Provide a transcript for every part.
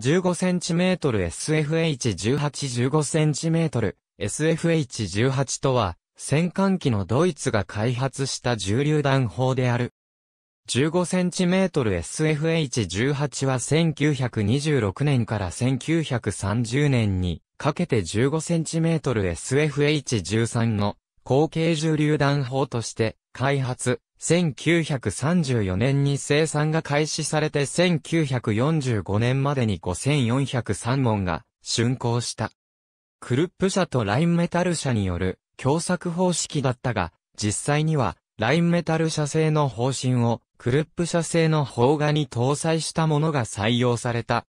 15cm SFH18 15cm SFH18 とは、戦艦機のドイツが開発した重榴弾砲である。15cm SFH18 は1926年から1930年にかけて 15cm SFH13 の後継重榴弾砲として開発、1934年に生産が開始されて1945年までに5403門が竣工した。クルップ社とラインメタル社による共作方式だったが、実際にはラインメタル社製の方針をクルップ社製の方画に搭載したものが採用された。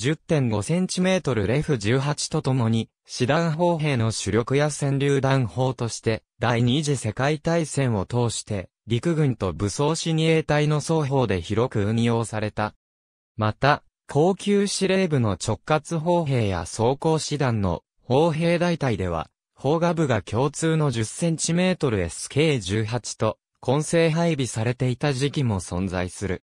10.5cm レフ18とともに、師団砲兵の主力や戦流弾砲として、第二次世界大戦を通して、陸軍と武装に衛隊の双方で広く運用された。また、高級司令部の直轄砲兵や装甲師団の砲兵大隊では、砲画部が共通の 10cm SK18 と混成配備されていた時期も存在する。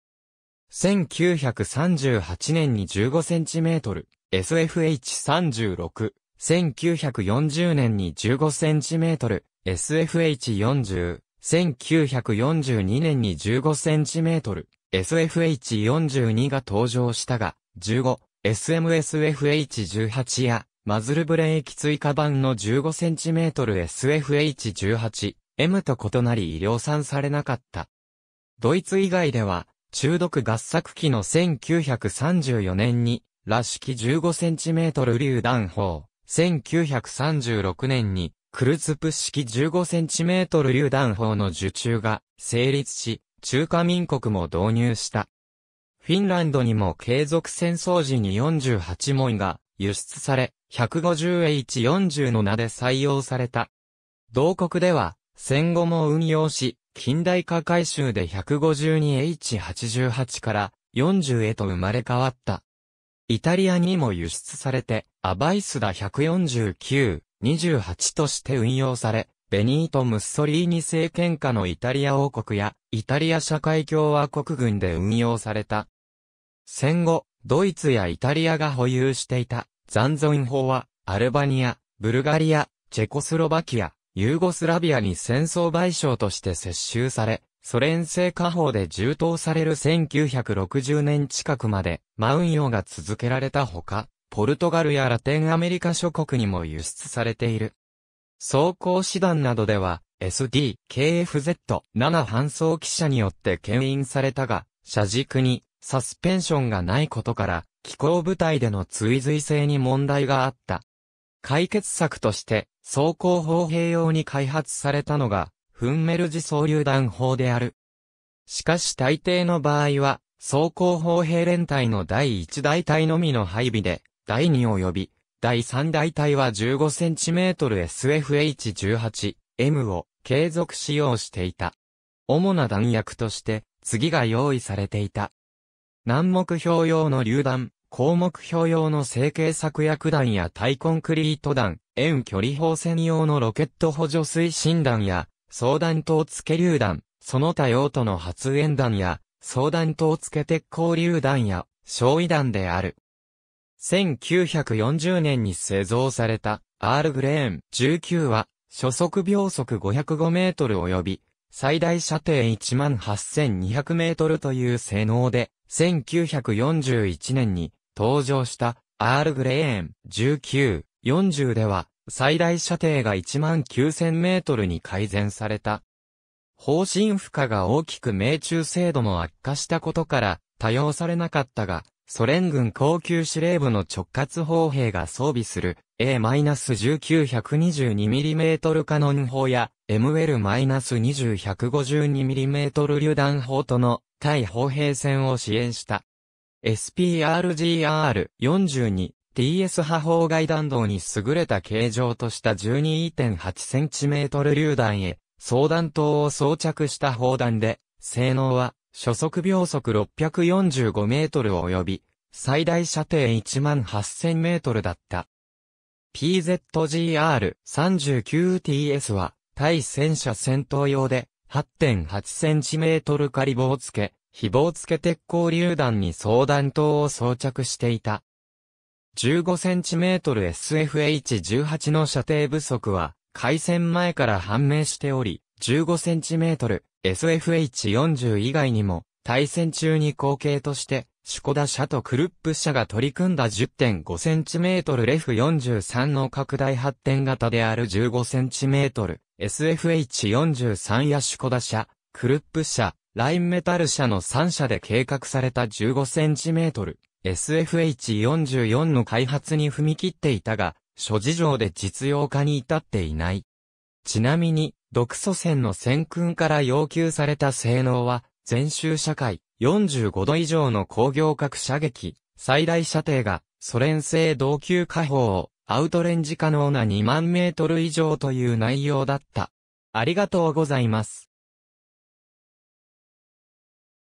1938年に 15cm SFH36、1940年に 15cm SFH40、1942年に 15cm、SFH42 が登場したが、15、SMSFH18 や、マズルブレーキ追加版の 15cm SFH18、M と異なり量産されなかった。ドイツ以外では、中毒合作機の1934年に、らしき 15cm 榴弾砲、1936年に、クルツプ式 15cm 榴弾砲の受注が成立し、中華民国も導入した。フィンランドにも継続戦争時に48門が輸出され、150H40 の名で採用された。同国では、戦後も運用し、近代化改修で 152H88 から40へと生まれ変わった。イタリアにも輸出されて、アバイスダ149、28として運用され、ベニート・ムッソリーニ政権下のイタリア王国や、イタリア社会共和国軍で運用された。戦後、ドイツやイタリアが保有していた残存法は、アルバニア、ブルガリア、チェコスロバキア、ユーゴスラビアに戦争賠償として接収され、ソ連製下法で充当される1960年近くまで、マウン用が続けられたほか、ポルトガルやラテンアメリカ諸国にも輸出されている。走行師団などでは、SD、KFZ、7搬送機車によって牽引されたが、車軸にサスペンションがないことから、気候部隊での追随性に問題があった。解決策として、走行砲兵用に開発されたのが、フンメルジ総榴弾砲である。しかし大抵の場合は、装甲砲兵連隊の第1大隊のみの配備で、第2及び、第3大体は 15cm SFH18M を継続使用していた。主な弾薬として、次が用意されていた。南目標用の榴弾、項目標用の成形作薬弾や対コンクリート弾、遠距離砲線用のロケット補助推進弾や、相弾等付け榴弾、その他用途の発煙弾や、相弾等付け鉄鋼榴弾や、焼夷弾である。1940年に製造された、アールグレーン19は、初速秒速505メートル及び、最大射程18200メートルという性能で、1941年に登場したアールグレーン1940では、最大射程が19000メートルに改善された。方針負荷が大きく命中精度も悪化したことから、多用されなかったが、ソ連軍高級司令部の直轄砲兵が装備する A-1922mm カノン砲や ML-2152mm 榴弾砲との対砲兵戦を支援した。SPRGR-42 TS 波砲外弾道に優れた形状とした12.8センチメートル榴弾へ、双弾頭を装着した砲弾で、性能は初速秒速645メートル及び、最大射程1万8000メートルだった。PZGR-39TS は、対戦車戦闘用で、8.8センチメートル仮棒付け、非棒付け鉄鋼榴弾に相弾頭を装着していた。15センチメートル SFH18 の射程不足は、開戦前から判明しており、15センチメートル SFH40 以外にも、対戦中に後継として、シュコダ社とクルップ社が取り組んだ 10.5cm レフ43の拡大発展型である 15cm、SFH43 やシュコダ社、クルップ社、ラインメタル社の3社で計画された 15cm、SFH44 の開発に踏み切っていたが、諸事情で実用化に至っていない。ちなみに、独祖先の戦訓から要求された性能は、全州社会、45度以上の工業核射撃、最大射程が、ソ連製同級火砲を、アウトレンジ可能な2万メートル以上という内容だった。ありがとうございます。